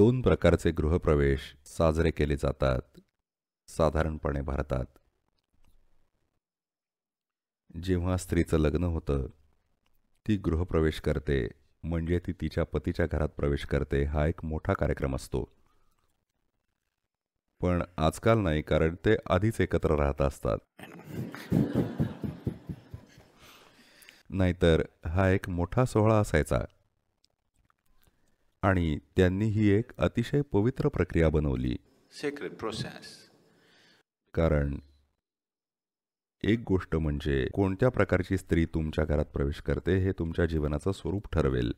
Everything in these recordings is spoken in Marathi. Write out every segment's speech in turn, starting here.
दोन प्रकारचे गृहप्रवेश साजरे केले जातात साधारणपणे भारतात जेव्हा स्त्रीचं लग्न होतं ती गृहप्रवेश करते म्हणजे ती तिच्या पतीच्या घरात प्रवेश करते हा एक मोठा कार्यक्रम असतो पण आजकाल नाही कारण ते आधीच एकत्र राहत असतात नाहीतर हा एक मोठा सोहळा असायचा आणि त्यांनी ही एक अतिशय पवित्र प्रक्रिया बनवली प्रोसेस कारण एक गोष्ट म्हणजे कोणत्या प्रकारची स्त्री तुमच्या घरात प्रवेश करते हे तुमच्या जीवनाचं स्वरूप ठरवेल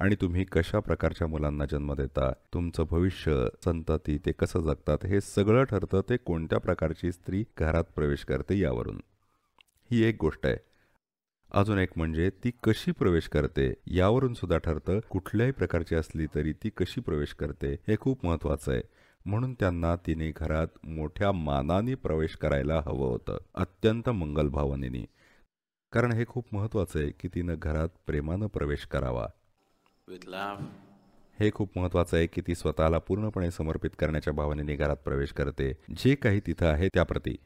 आणि तुम्ही कशा प्रकारच्या मुलांना जन्म देता तुमचं भविष्य संतती ते कसं जगतात हे सगळं ठरतं ते कोणत्या प्रकारची स्त्री घरात प्रवेश करते यावरून ही एक गोष्ट आहे अजून एक म्हणजे ती कशी प्रवेश करते यावरून सुद्धा ठरतं कुठल्याही प्रकारची असली तरी ती कशी प्रवेश करते हे खूप महत्वाचं आहे म्हणून त्यांना तिने घरात मोठ्या मानाने प्रवेश करायला हवं होतं अत्यंत मंगल भावनेने कारण हे खूप महत्वाचं आहे की तिनं घरात प्रेमानं प्रवेश करावा हे खूप महत्वाचं आहे की ती स्वतःला पूर्णपणे समर्पित करण्याच्या भावनेने घरात प्रवेश करते जे काही तिथं आहे त्याप्रती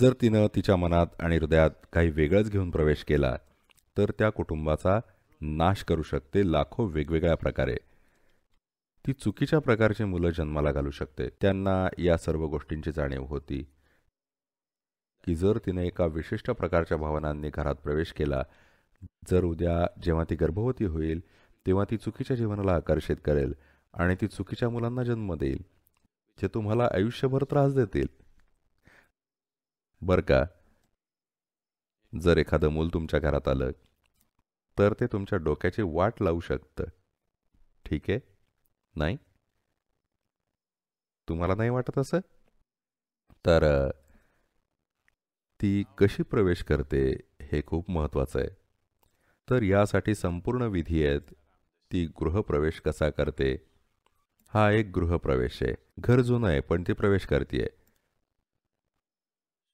जर तिनं तिच्या मनात आणि हृदयात काही वेगळंच घेऊन प्रवेश केला तर त्या कुटुंबाचा नाश करू शकते लाखो वेगवेगळ्या प्रकारे ती चुकीच्या प्रकारची मुलं जन्माला घालू शकते त्यांना या सर्व गोष्टींची जाणीव होती की जर तिने एका विशिष्ट प्रकारच्या भावनांनी घरात प्रवेश केला जर उद्या जेव्हा ती गर्भवती होईल तेव्हा ती चुकीच्या जीवनाला आकर्षित करेल आणि ती चुकीच्या मुलांना जन्म देईल जे तुम्हाला आयुष्यभर त्रास देतील बर का जर एखादं मूल तुमच्या घरात आलं तर ते तुमच्या डोक्याची वाट लावू शकतं ठीक आहे नाही तुम्हाला नाही वाटत असं तर ती कशी प्रवेश करते हे खूप महत्वाचं आहे तर यासाठी संपूर्ण विधी आहेत ती गृहप्रवेश कसा करते हा एक गृहप्रवेश आहे घर जुनं आहे पण ती प्रवेश करते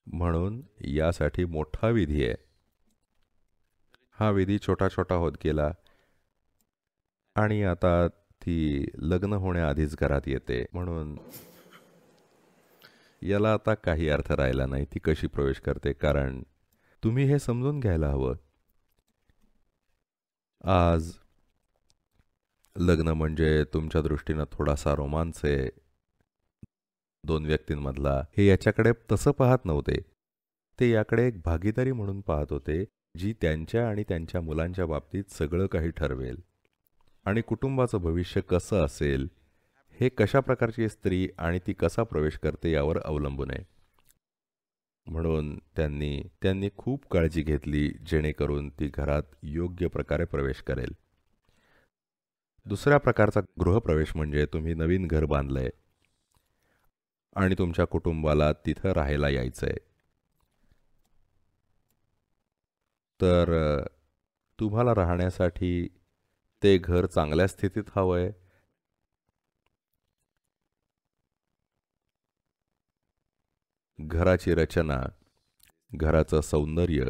म्हणून यासाठी मोठा विधी आहे हा विधी छोटा छोटा होत गेला आणि आता ती लग्न होण्याआधीच घरात येते म्हणून याला आता काही अर्थ राहिला नाही ती कशी प्रवेश करते कारण तुम्ही हे समजून घ्यायला हवं आज लग्न म्हणजे तुमच्या दृष्टीनं थोडासा रोमांच आहे दोन व्यक्तींमधला हे याच्याकडे तसं पाहत नव्हते ते याकडे एक भागीदारी म्हणून पाहत होते जी त्यांच्या आणि त्यांच्या मुलांच्या बाबतीत सगळं काही ठरवेल आणि कुटुंबाचं भविष्य कसं असेल हे कशा प्रकारची स्त्री आणि ती कसा प्रवेश करते यावर अवलंबून आहे म्हणून त्यांनी त्यांनी खूप काळजी घेतली जेणेकरून ती घरात योग्य प्रकारे प्रवेश करेल दुसऱ्या प्रकारचा गृहप्रवेश म्हणजे तुम्ही नवीन घर बांधलंय आणि तुमच्या कुटुंबाला तिथं राहायला यायचं आहे तर तुम्हाला राहण्यासाठी ते घर चांगल्या स्थितीत हवं आहे घराची रचना घराचं सौंदर्य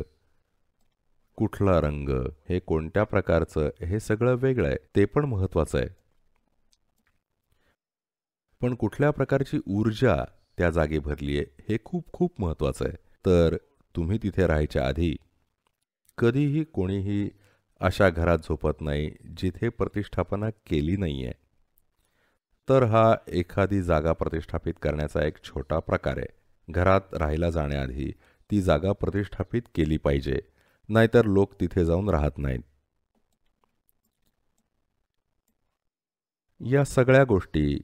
कुठला रंग हे कोणत्या प्रकारचं हे सगळं वेगळं आहे ते पण महत्त्वाचं आहे पण कुठल्या प्रकारची ऊर्जा त्या जागी भरली आहे हे खूप खूप महत्त्वाचं आहे तर तुम्ही तिथे राहायच्या आधी कधीही कोणीही अशा घरात झोपत नाही जिथे प्रतिष्ठापना केली नाही आहे तर हा एखादी जागा प्रतिष्ठापित करण्याचा एक छोटा प्रकार आहे घरात राहायला जाण्याआधी ती जागा प्रतिष्ठापित केली पाहिजे नाहीतर लोक तिथे जाऊन राहत नाहीत या सगळ्या गोष्टी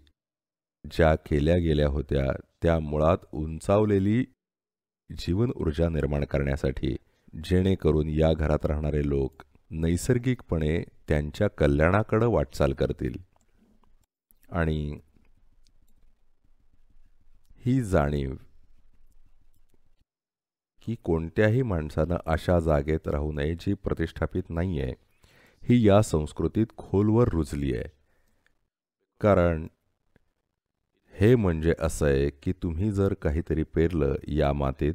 ज्या केल्या गेल्या होत्या त्या मुळात उंचावलेली जीवन ऊर्जा निर्माण करण्यासाठी जेणेकरून या घरात राहणारे लोक नैसर्गिकपणे त्यांच्या कल्याणाकडं वाटचाल करतील आणि ही जाणीव की कोणत्याही माणसानं अशा जागेत राहू नये जी प्रतिष्ठापित नाही आहे ही या संस्कृतीत खोलवर रुजली आहे कारण हे म्हणजे असं आहे की तुम्ही जर काहीतरी पेरलं या मातीत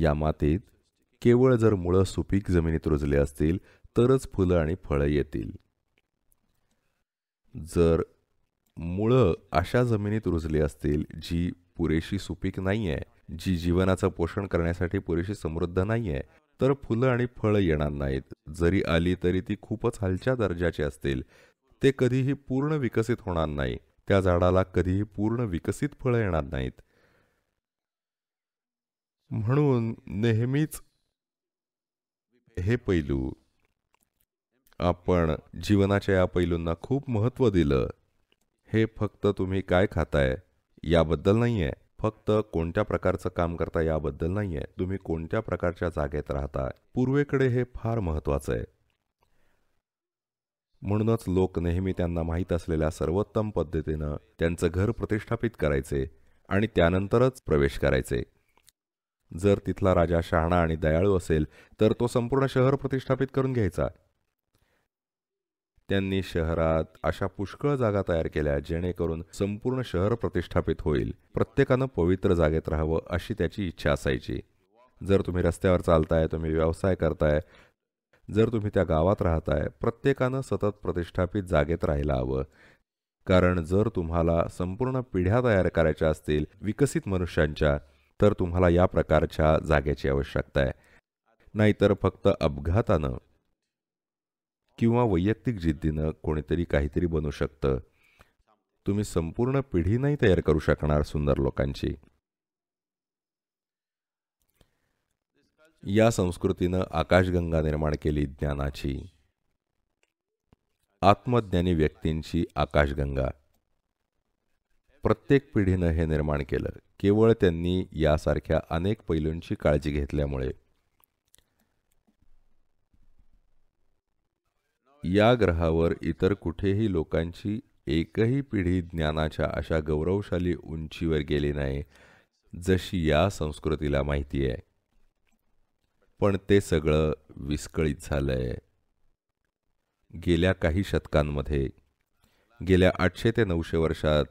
या मातीत केवळ जर मुळं सुपीक जमिनीत रुजली असतील तरच फुलं आणि फळं येतील जर मुळं अशा जमिनीत रुजली असतील जी पुरेशी सुपीक नाही आहे जी जीवनाचं पोषण करण्यासाठी पुरेशी समृद्ध नाही आहे तर फुलं आणि फळं येणार नाहीत जरी आली तरी ती खूपच हलच्या दर्जाची असतील ते कधीही पूर्ण विकसित होणार नाही त्या झाडाला कधीही पूर्ण विकसित फळं येणार नाहीत म्हणून नेहमीच हे पैलू आपण जीवनाच्या या पैलूंना खूप महत्त्व दिलं हे फक्त तुम्ही काय खाताय याबद्दल नाही आहे फक्त कोणत्या प्रकारचं काम करता याबद्दल नाही आहे तुम्ही कोणत्या प्रकारच्या जागेत राहता पूर्वेकडे हे फार महत्त्वाचं आहे म्हणूनच लोक नेहमी त्यांना माहीत असलेल्या सर्वोत्तम पद्धतीनं त्यांचं घर प्रतिष्ठापित करायचे आणि त्यानंतरच प्रवेश करायचे जर तिथला राजा शहाणा आणि दयाळू असेल तर तो संपूर्ण शहर प्रतिष्ठापित करून घ्यायचा त्यांनी शहरात अशा पुष्कळ जागा तयार केल्या जेणेकरून संपूर्ण शहर प्रतिष्ठापित होईल प्रत्येकानं पवित्र जागेत राहावं अशी त्याची इच्छा असायची जर तुम्ही रस्त्यावर चालताय तुम्ही व्यवसाय करताय जर तुम्ही त्या गावात राहताय प्रत्येकानं सतत प्रतिष्ठापित जागेत राहायला हवं कारण जर तुम्हाला संपूर्ण पिढ्या तयार करायच्या असतील विकसित मनुष्यांच्या तर तुम्हाला या प्रकारच्या जागेची आवश्यकता आहे नाहीतर फक्त अपघातानं किंवा वैयक्तिक जिद्दीनं कोणीतरी काहीतरी बनू शकतं तुम्ही संपूर्ण पिढी नाही तयार करू शकणार सुंदर लोकांची या संस्कृतीनं आकाशगंगा निर्माण केली ज्ञानाची आत्मज्ञानी व्यक्तींची आकाशगंगा प्रत्येक पिढीनं हे निर्माण केलं केवळ त्यांनी यासारख्या अनेक पैलूंची काळजी घेतल्यामुळे या ग्रहावर इतर कुठेही लोकांची एकही पिढी ज्ञानाच्या अशा गौरवशाली उंचीवर गेली नाही जशी या संस्कृतीला माहिती आहे पण ते सगळं विस्कळीत झालं आहे गेल्या काही शतकांमध्ये गेल्या आठशे ते नऊशे वर्षात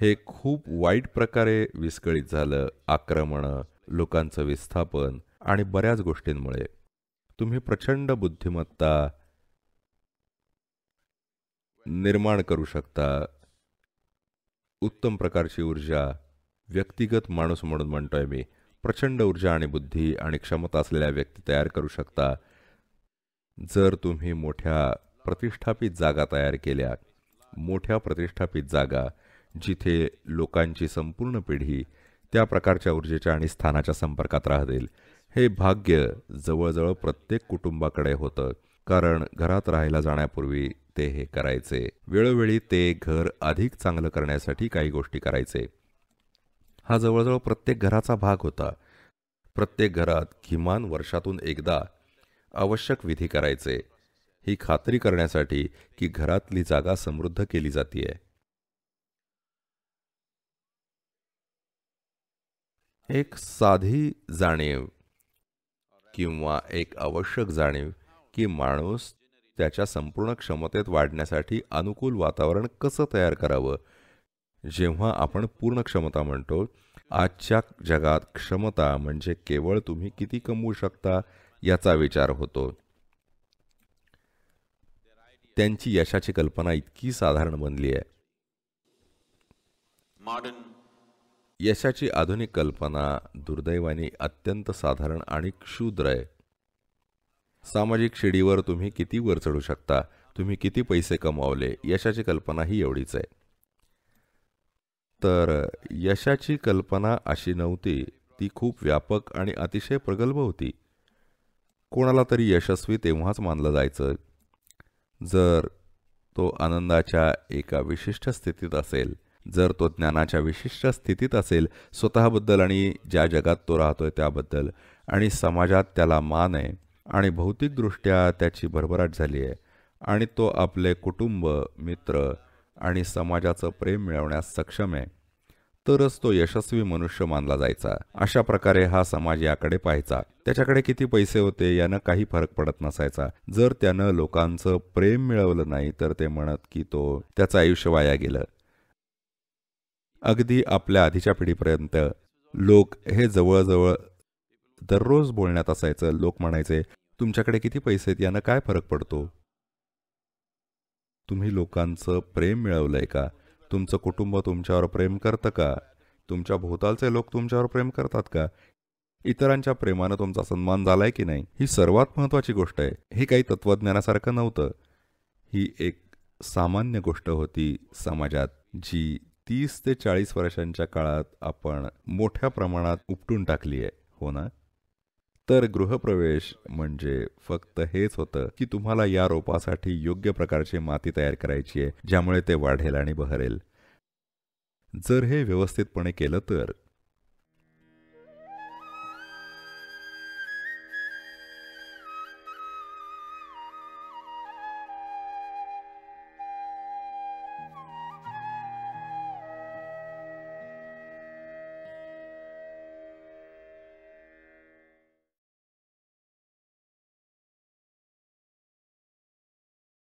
हे खूप वाईट प्रकारे विस्कळीत झालं आक्रमणं लोकांचं विस्थापन आणि बऱ्याच गोष्टींमुळे तुम्ही प्रचंड बुद्धिमत्ता निर्माण करू शकता उत्तम प्रकारची ऊर्जा व्यक्तिगत माणूस म्हणून म्हणतोय मी प्रचंड ऊर्जा आणि बुद्धी आणि क्षमता असलेल्या व्यक्ती तयार करू शकता जर तुम्ही मोठ्या प्रतिष्ठापित जागा तयार केल्या मोठ्या प्रतिष्ठापित जागा जिथे लोकांची संपूर्ण पिढी त्या प्रकारच्या ऊर्जेच्या आणि स्थानाच्या संपर्कात राहतील हे भाग्य जवळजवळ प्रत्येक कुटुंबाकडे होतं कारण घरात राहायला जाण्यापूर्वी ते हे करायचे वेळोवेळी ते घर अधिक चांगलं करण्यासाठी काही गोष्टी करायचे हा जवळजवळ प्रत्येक घराचा भाग होता प्रत्येक घरात किमान वर्षातून एकदा आवश्यक विधी करायचे ही खात्री करण्यासाठी की घरातली जागा समृद्ध केली जाते एक साधी जाणीव किंवा एक आवश्यक जाणीव की माणूस त्याच्या संपूर्ण क्षमतेत वाढण्यासाठी अनुकूल वातावरण कसं तयार करावं जेव्हा आपण पूर्ण क्षमता म्हणतो आजच्या जगात क्षमता म्हणजे केवळ तुम्ही किती कमवू शकता याचा विचार होतो त्यांची यशाची कल्पना इतकी साधारण बनली आहे मॉडर्न यशाची आधुनिक कल्पना दुर्दैवाने अत्यंत साधारण आणि क्षुद्र आहे सामाजिक शिडीवर तुम्ही किती वर चढू शकता तुम्ही किती पैसे कमावले यशाची कल्पना ही एवढीच आहे तर यशाची कल्पना अशी नव्हती ती खूप व्यापक आणि अतिशय प्रगल्भ होती कोणाला तरी यशस्वी तेव्हाच मानलं जायचं जर तो आनंदाच्या एका विशिष्ट स्थितीत असेल जर तो ज्ञानाच्या विशिष्ट स्थितीत असेल स्वतःबद्दल आणि ज्या जगात तो राहतोय त्याबद्दल आणि समाजात त्याला मान आहे आणि भौतिकदृष्ट्या त्याची भरभराट झाली आहे आणि तो आपले कुटुंब मित्र आणि समाजाचं प्रेम मिळवण्यास सक्षम आहे तरच तो यशस्वी मनुष्य मानला जायचा अशा प्रकारे हा समाज याकडे पाहायचा त्याच्याकडे किती पैसे होते यानं काही फरक पडत नसायचा जर त्यानं लोकांचं प्रेम मिळवलं नाही तर ते म्हणत की तो त्याचं आयुष्य वाया गेलं अगदी आपल्या आधीच्या पिढीपर्यंत लोक हे जवळजवळ दररोज बोलण्यात असायचं लोक म्हणायचे तुमच्याकडे किती पैसे आहेत यानं काय फरक पडतो तुम्ही लोकांचं प्रेम मिळवलंय का तुमचं कुटुंब तुमच्यावर प्रेम करतं का तुमच्या भोवतालचे लोक तुमच्यावर प्रेम करतात का इतरांच्या प्रेमानं तुमचा सन्मान झालाय की नाही ही सर्वात महत्त्वाची गोष्ट आहे हे काही तत्त्वज्ञानासारखं नव्हतं ही एक सामान्य गोष्ट होती समाजात जी तीस ते चाळीस वर्षांच्या काळात आपण मोठ्या प्रमाणात उपटून टाकली आहे हो ना तर गृहप्रवेश म्हणजे फक्त हेच होतं की तुम्हाला या रोपासाठी योग्य प्रकारची माती तयार करायची आहे ज्यामुळे ते वाढेल आणि बहरेल जर हे व्यवस्थितपणे केलं तर